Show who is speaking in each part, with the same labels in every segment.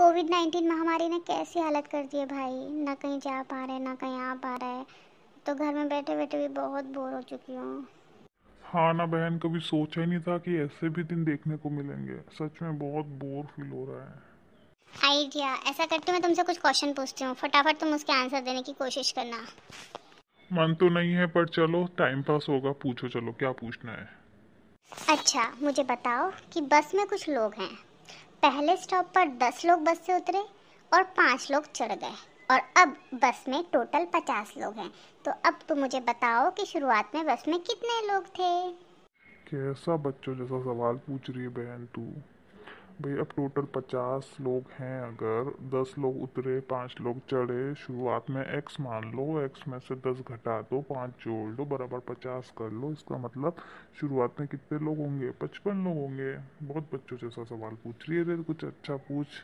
Speaker 1: Covid nineteen महामारी ने कैसी हालत कर दी है भाई ना कहीं जा पा रहे ना कहीं आ पा रहे तो घर में बैठे बैठे भी बहुत बोर हो चुकी हूँ
Speaker 2: हाँ ना बहन कभी सोचा ही नहीं था कि ऐसे भी दिन देखने को मिलेंगे सच में बहुत बोर फील हो रहा है
Speaker 1: आइडिया ऐसा करती मैं तुमसे कुछ क्वेश्चन पूछती हूँ फटाफट तुम उसके आंसर देने की कोशिश करना
Speaker 2: मन तो नहीं है पर चलो टाइम पास होगा पूछो चलो क्या पूछना है
Speaker 1: अच्छा मुझे बताओ कि बस में कुछ लोग हैं पहले स्टॉप पर दस लोग बस से उतरे और पाँच लोग चढ़ गए और अब बस में टोटल पचास लोग हैं तो अब तुम मुझे बताओ कि शुरुआत में बस में कितने लोग थे
Speaker 2: कैसा बच्चों जैसा सवाल पूछ रही है बहन तू भाई अब टोटल पचास लोग हैं अगर दस लोग उतरे पाँच लोग चढ़े शुरुआत में एक्स मान लो एक्स में से दस घटा दो पाँच जोड़ दो बराबर पचास कर लो इसका मतलब शुरुआत में कितने लोग होंगे पचपन लोग होंगे बहुत बच्चों ऐसा सवाल पूछ रही है कुछ अच्छा पूछ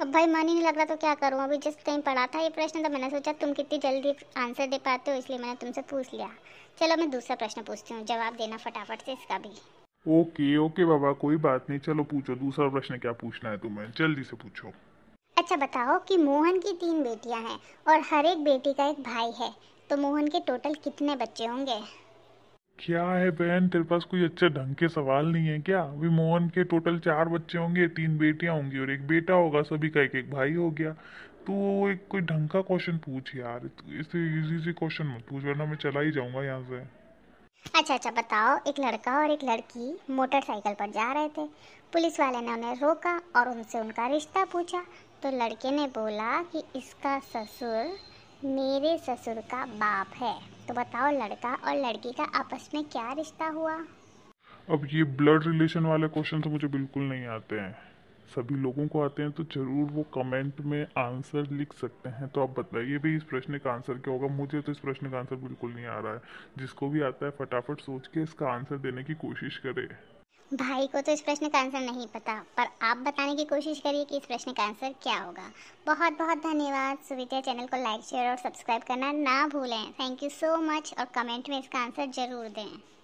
Speaker 1: अब भाई मन ही नहीं लग रहा तो क्या करूँ अभी जिस टाइम पढ़ा था ये प्रश्न तो मैंने सोचा तुम कितनी जल्दी आंसर दे पाते हो इसलिए मैंने तुमसे पूछ लिया चलो मैं दूसरा प्रश्न पूछती हूँ जवाब देना फटाफट से इसका भी
Speaker 2: ओके ओके बाबा कोई बात नहीं चलो पूछो दूसरा प्रश्न क्या पूछना है तुम्हें जल्दी से पूछो
Speaker 1: अच्छा बताओ कि मोहन की तीन बेटियां हैं और हर एक बेटी का एक भाई है तो मोहन के टोटल कितने बच्चे होंगे
Speaker 2: क्या है बहन तेरे पास कोई अच्छे ढंग के सवाल नहीं है क्या अभी मोहन के टोटल चार बच्चे होंगे तीन बेटियां होंगी और एक बेटा होगा सभी का एक एक भाई हो गया तू तो एक कोई ढंग का क्वेश्चन पूछ यार इसे इजी से क्वेश्चन मत पूछ वरना मैं चला ही जाऊंगा यहाँ से
Speaker 1: अच्छा अच्छा बताओ एक लड़का और एक लड़की मोटरसाइकिल पर जा रहे थे पुलिस वाले ने उन्हें रोका और उनसे उनका रिश्ता पूछा तो लड़के ने बोला कि इसका ससुर मेरे ससुर का बाप है तो बताओ लड़का और लड़की का आपस में क्या रिश्ता हुआ
Speaker 2: अब ये ब्लड रिलेशन वाले क्वेश्चन तो मुझे बिल्कुल नहीं आते हैं सभी लोगों को आते हैं तो ज़रूर वो कमेंट में आंसर लिख सकते हैं तो आप बताइए भाई इस प्रश्न का आंसर क्या होगा मुझे तो इस प्रश्न का आंसर बिल्कुल नहीं आ रहा है जिसको भी आता है फटाफट सोच के इसका आंसर देने की
Speaker 1: कोशिश करे भाई को तो इस प्रश्न का आंसर नहीं पता पर आप बताने की कोशिश करिए कि इस प्रश्न का आंसर क्या होगा बहुत बहुत धन्यवाद सुविधा चैनल को लाइक शेयर और सब्सक्राइब करना ना भूलें थैंक यू सो मच और कमेंट में इसका आंसर ज़रूर दें